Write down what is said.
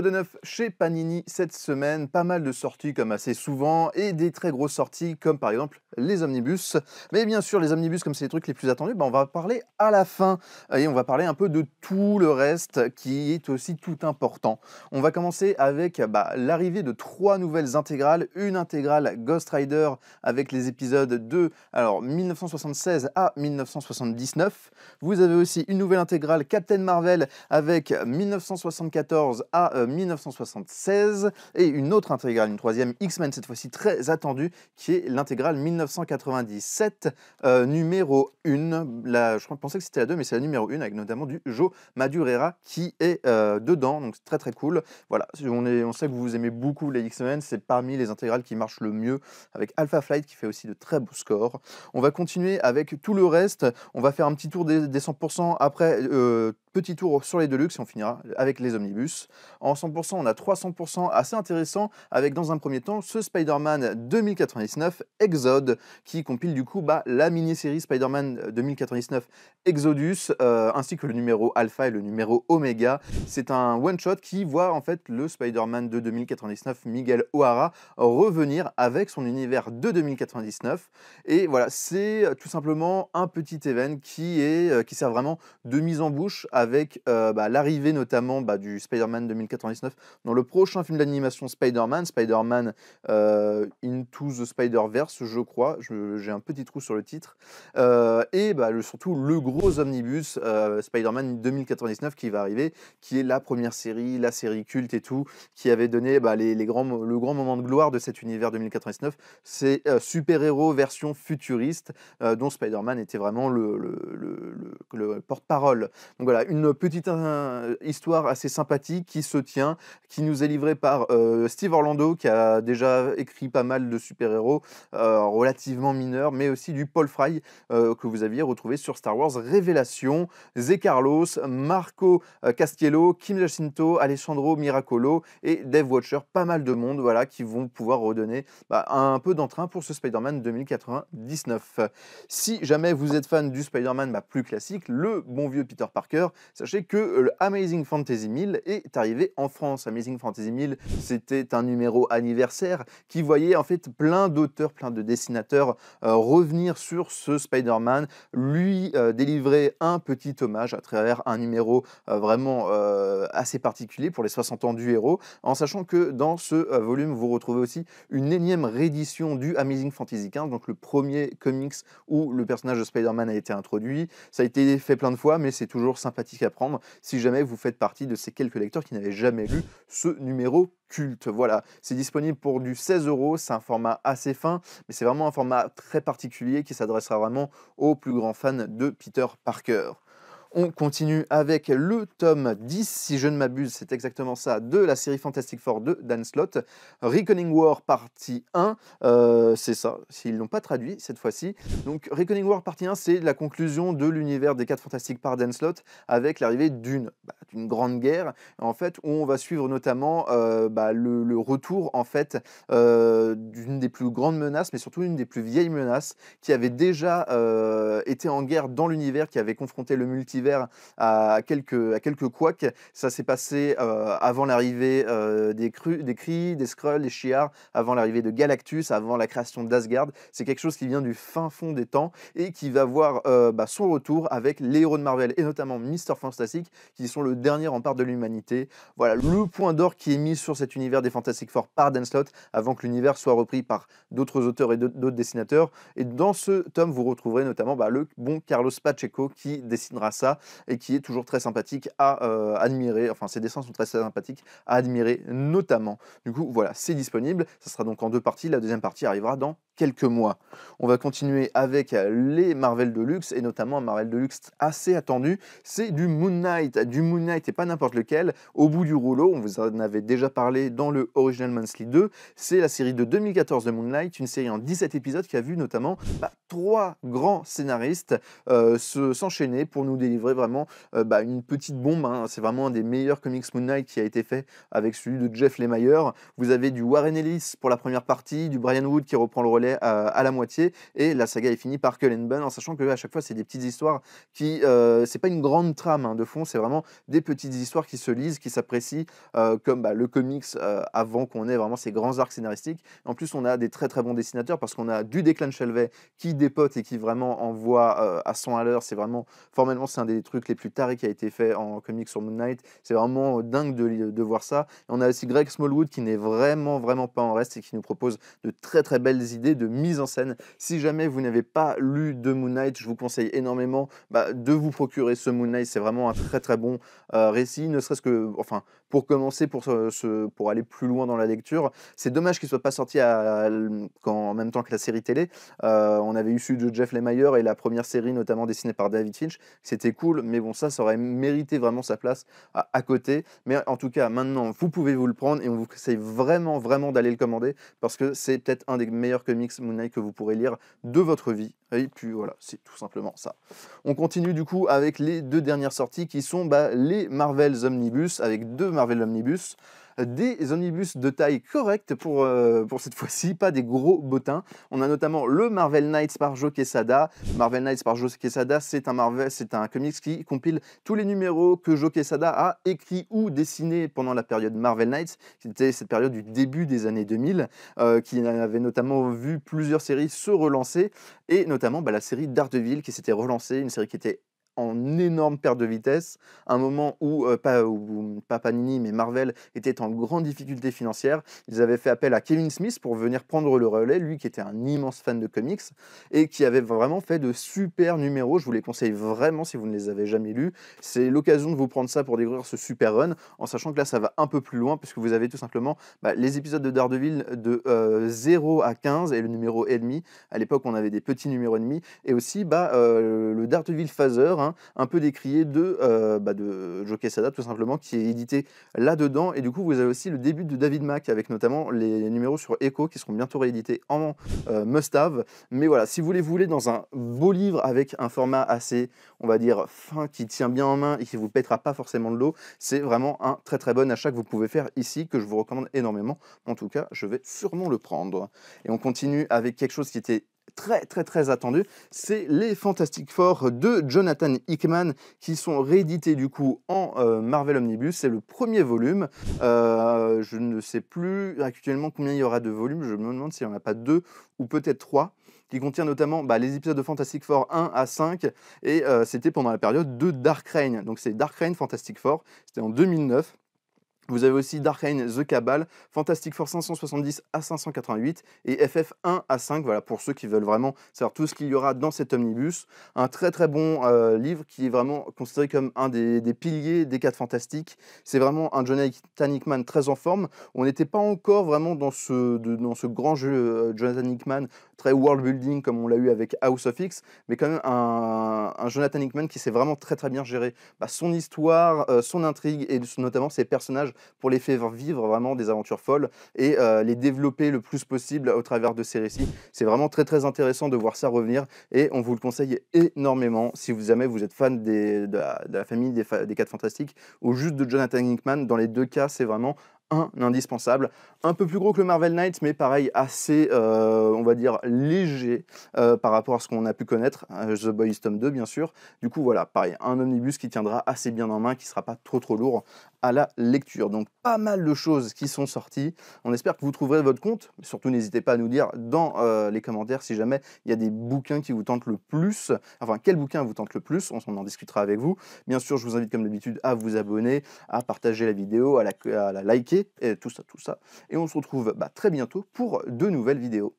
de neuf chez Panini cette semaine, pas mal de sorties comme assez souvent et des très grosses sorties comme par exemple les omnibus. Mais bien sûr, les omnibus, comme c'est les trucs les plus attendus, ben, on va parler à la fin et on va parler un peu de tout le reste qui est aussi tout important. On va commencer avec bah, l'arrivée de trois nouvelles intégrales. Une intégrale Ghost Rider avec les épisodes de alors, 1976 à 1979. Vous avez aussi une nouvelle intégrale Captain Marvel avec 1974 à euh, 1976 euh, et une autre intégrale, une troisième X-Men cette fois-ci très attendue, qui est l'intégrale 1997 euh, numéro 1. La, je pensais que c'était la 2, mais c'est la numéro 1 avec notamment du Joe Madureira qui est euh, dedans, donc c'est très très cool. Voilà, on, est, on sait que vous aimez beaucoup les X-Men, c'est parmi les intégrales qui marchent le mieux avec Alpha Flight qui fait aussi de très beaux scores. On va continuer avec tout le reste, on va faire un petit tour des, des 100% après Petit tour sur les Deluxe et on finira avec les Omnibus. En 100%, on a 300% assez intéressant avec dans un premier temps ce Spider-Man 2099 Exode qui compile du coup bah, la mini-série Spider-Man 2099 Exodus euh, ainsi que le numéro Alpha et le numéro Omega. C'est un one-shot qui voit en fait le Spider-Man de 2099 Miguel O'Hara revenir avec son univers de 2099 et voilà, c'est euh, tout simplement un petit event qui, est, euh, qui sert vraiment de mise en bouche à avec euh, bah, l'arrivée notamment bah, du Spider-Man 2099 dans le prochain film d'animation Spider-Man, Spider-Man euh, Into the Spider-Verse, je crois. J'ai un petit trou sur le titre. Euh, et bah, surtout le gros omnibus euh, Spider-Man 2099 qui va arriver, qui est la première série, la série culte et tout, qui avait donné les, grands, le grand moment de gloire de cet univers 2099. C'est super-héros version futuriste, dont Spider-Man était vraiment le, porte-parole. Donc voilà, une petite histoire assez sympathique qui se tient, qui nous est livrée par euh, Steve Orlando, qui a déjà écrit pas mal de super-héros euh, relativement mineurs, mais aussi du Paul Fry euh, que vous aviez retrouvé sur Star Wars Révélation. Zé Carlos, Marco Castiello, Kim Jacinto, Alessandro Miracolo et Dave Watcher, pas mal de monde voilà, qui vont pouvoir redonner bah, un peu d'entrain pour ce Spider-Man 2099. Si jamais vous êtes fan du Spider-Man bah, plus classique, le bon vieux Peter Parker, Sachez que euh, le Amazing Fantasy 1000 est arrivé en France. Amazing Fantasy 1000, c'était un numéro anniversaire qui voyait en fait plein d'auteurs, plein de dessinateurs euh, revenir sur ce Spider-Man, lui euh, délivrer un petit hommage à travers un numéro vraiment assez particulier pour les 60 ans du héros, en sachant que dans ce volume, vous retrouvez aussi une énième réédition du Amazing Fantasy 15, donc le premier comics où le personnage de Spider-Man a été introduit. Ça a été fait plein de fois, mais c'est toujours sympathique à prendre si jamais vous faites partie de ces quelques lecteurs qui n'avaient jamais lu ce numéro culte. Voilà, c'est disponible pour du 16 euros, c'est un format assez fin, mais c'est vraiment un format très particulier qui s'adressera vraiment aux plus grands fans de Peter Parker. On continue avec le tome 10, si je ne m'abuse, c'est exactement ça, de la série Fantastic Four de Dan Slott. Reckoning War partie 1, euh, c'est ça, s'ils ne l'ont pas traduit cette fois-ci. Donc Reckoning War partie 1, c'est la conclusion de l'univers des 4 Fantastiques par Dan Slott avec l'arrivée bah, d'une grande guerre, en fait, où on va suivre notamment euh, bah, le, retour en fait euh, d'une des plus grandes menaces, mais surtout une des plus vieilles menaces qui avait déjà été en guerre dans l'univers, qui avait confronté le multivers à quelques, à quelques couacs. Ça s'est passé euh, avant l'arrivée euh, des, crues, des Cris, des Skrulls, des Shi'ar, avant l'arrivée de Galactus, avant la création d'Asgard. C'est quelque chose qui vient du fin fond des temps et qui va voir euh, bah, son retour avec les héros de Marvel et notamment Mister Fantastic qui sont le dernier rempart de l'humanité. Voilà le point d'or qui est mis sur cet univers des Fantastic Four par Dan Slott avant que l'univers soit repris par d'autres auteurs et d'autres dessinateurs. Et dans ce tome, vous retrouverez notamment bah, le bon Carlos Pacheco qui dessinera ça et qui est toujours très sympathique à euh, admirer. Enfin, ses dessins sont très sympathiques à admirer, notamment. Du coup, voilà, c'est disponible. Ça sera donc en deux parties. La deuxième partie arrivera dans quelques mois. On va continuer avec les Marvel Deluxe et notamment un Marvel Deluxe assez attendu. C'est du Moon Knight. Du Moon Knight et pas n'importe lequel. Au bout du rouleau, on vous en avait déjà parlé dans le Original Monthly 2. C'est la série de 2014 de Moon Knight, une série en 17 épisodes qui a vu notamment bah, trois grands scénaristes euh, se s'enchaîner pour nous délivrer vraiment euh, bah, une petite bombe. Hein. C'est vraiment un des meilleurs comics Moon Knight qui a été fait avec celui de Jeff Lemire. Vous avez du Warren Ellis pour la première partie, du Brian Wood qui reprend le relais à, la moitié, et la saga est finie par Cullen Bunn, en sachant que à chaque fois, c'est des petites histoires qui. Euh, c'est pas une grande trame hein, de fond, c'est vraiment des petites histoires qui se lisent, qui s'apprécient, euh, comme bah, le comics avant qu'on ait vraiment ces grands arcs scénaristiques. En plus, on a des très très bons dessinateurs parce qu'on a du Declan Shelvey qui dépote et qui vraiment envoie à 100 à l'heure. C'est vraiment, formellement, c'est un des trucs les plus tarés qui a été fait en comics sur Moon Knight. C'est vraiment euh, dingue de, euh, de voir ça. Et on a aussi Greg Smallwood qui n'est vraiment, vraiment pas en reste et qui nous propose de très, très belles idées de mise en scène. Si jamais vous n'avez pas lu de Moon Knight, je vous conseille énormément bah, de vous procurer ce Moon Knight. C'est vraiment un très, très bon euh, récit, ne serait-ce que, enfin, pour commencer, pour, ce, pour aller plus loin dans la lecture. C'est dommage qu'il soit pas sorti en même temps que la série télé. Euh, on avait eu celui de Jeff Lemire et la première série, notamment dessinée par David Finch. C'était cool, mais bon, ça, aurait mérité vraiment sa place à, côté. Mais en tout cas, maintenant, vous pouvez vous le prendre et on vous conseille vraiment, vraiment d'aller le commander parce que c'est peut-être un des meilleurs comics Moon que vous pourrez lire de votre vie. Et puis voilà, c'est tout simplement ça. On continue du coup avec les deux dernières sorties qui sont bah, les Marvel's Omnibus avec deux Marvel Marvel Omnibus, des omnibus de taille correcte pour, euh, pour cette fois-ci, pas des gros bottins. On a notamment le Marvel Knights par Joe Quesada. Marvel Knights par Joe Quesada, c'est un, Marvel, c'est un comics qui compile tous les numéros que Joe Quesada a écrit ou dessiné pendant la période Marvel Knights, C'était cette période du début des années 2000, euh, qui avait notamment vu plusieurs séries se relancer, et notamment bah, la série Daredevil qui s'était relancée, une série qui était en énorme perte de vitesse, un moment où, euh, pas, Panini, mais Marvel était en grande difficulté financière. Ils avaient fait appel à Kevin Smith pour venir prendre le relais, lui qui était un immense fan de comics et qui avait vraiment fait de super numéros. Je vous les conseille vraiment si vous ne les avez jamais lus. C'est l'occasion de vous prendre ça pour découvrir ce super run, en sachant que là, ça va un peu plus loin, puisque vous avez tout simplement bah, les épisodes de Daredevil de 0 euh, à 15 et le numéro et demi. À l'époque, on avait des petits numéros et demi, et aussi bah, euh, le Daredevil Phaser, Hein, un peu décrié de, euh, bah, tout simplement, qui est édité là-dedans. Et du coup, vous avez aussi le début de David Mack, avec notamment les numéros sur Echo, qui seront bientôt réédités en euh, Mustave Mais voilà, si vous les voulez dans un beau livre avec un format assez, on va dire, fin, qui tient bien en main et qui vous pètera pas forcément de l'eau, c'est vraiment un très très bon achat que vous pouvez faire ici, que je vous recommande énormément. En tout cas, je vais sûrement le prendre. Et on continue avec quelque chose qui était très très très attendu, c'est les Fantastic Four de Jonathan Hickman qui sont réédités du coup en euh, Marvel Omnibus. C'est le premier volume. Euh, je ne sais plus actuellement combien il y aura de volumes. Je me demande s'il n'y en a pas deux ou peut-être trois qui contient notamment bah, les épisodes de Fantastic Four 1 à 5, et euh, c'était pendant la période de Dark Reign. Donc c'est Dark Reign Fantastic Four, c'était en 2009. Vous avez aussi Dark Reign, The Cabal, Fantastic Four 570 à 588 et FF1 à 5, voilà, pour ceux qui veulent vraiment savoir tout ce qu'il y aura dans cet omnibus. Un très très bon euh, livre qui est vraiment considéré comme un des, piliers des 4 fantastiques. C'est vraiment un Jonathan Hickman très en forme. On n'était pas encore vraiment dans ce, dans ce grand jeu euh, Jonathan Hickman très world building comme on l'a eu avec House of X, mais quand même un, Jonathan Hickman qui s'est vraiment très très bien géré, bah, son histoire, euh, son intrigue et notamment ses personnages pour les faire vivre vraiment des aventures folles et euh, les développer le plus possible au travers de ces récits. C'est vraiment très très intéressant de voir ça revenir et on vous le conseille énormément si vous jamais vous êtes fan de, la, famille des, des, 4 Fantastiques ou juste de Jonathan Hickman. Dans les deux cas, c'est vraiment un indispensable. Un peu plus gros que le Marvel Knight, mais pareil, assez, euh, on va dire, léger euh, par rapport à ce qu'on a pu connaître, euh, The Boys Tom 2 bien sûr. Du coup voilà, pareil, un omnibus qui tiendra assez bien en main, qui sera pas trop trop lourd à la lecture. Donc pas mal de choses qui sont sorties. On espère que vous trouverez votre compte. Surtout n'hésitez pas à nous dire dans les commentaires si jamais il y a des bouquins qui vous tentent le plus. Enfin, quel bouquin vous tente le plus On en discutera avec vous. Bien sûr, je vous invite comme d'habitude à vous abonner, à partager la vidéo, à la liker et tout ça, tout ça. Et on se retrouve bah, très bientôt pour de nouvelles vidéos.